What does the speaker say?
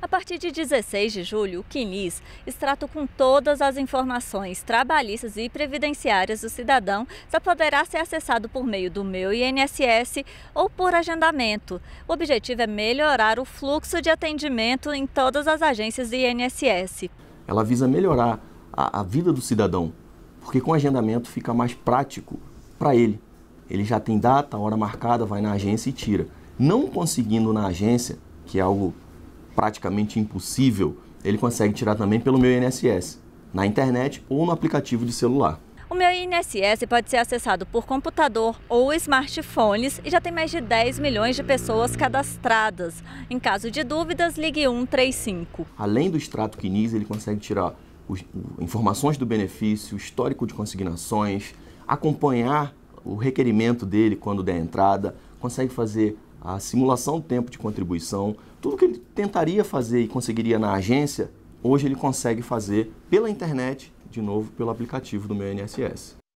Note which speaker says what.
Speaker 1: A partir de 16 de julho, o CNIS extrato com todas as informações trabalhistas e previdenciárias do cidadão só poderá ser acessado por meio do meu INSS ou por agendamento. O objetivo é melhorar o fluxo de atendimento em todas as agências do INSS.
Speaker 2: Ela visa melhorar a, a vida do cidadão, porque com agendamento fica mais prático para ele. Ele já tem data, hora marcada, vai na agência e tira. Não conseguindo na agência, que é algo praticamente impossível, ele consegue tirar também pelo meu INSS, na internet ou no aplicativo de celular.
Speaker 1: O meu INSS pode ser acessado por computador ou smartphones e já tem mais de 10 milhões de pessoas cadastradas. Em caso de dúvidas, ligue 135.
Speaker 2: Além do extrato CNIS, ele consegue tirar os, informações do benefício, histórico de consignações, acompanhar o requerimento dele quando der entrada, consegue fazer a simulação do tempo de contribuição, tudo que ele tentaria fazer e conseguiria na agência, hoje ele consegue fazer pela internet, de novo, pelo aplicativo do meu INSS.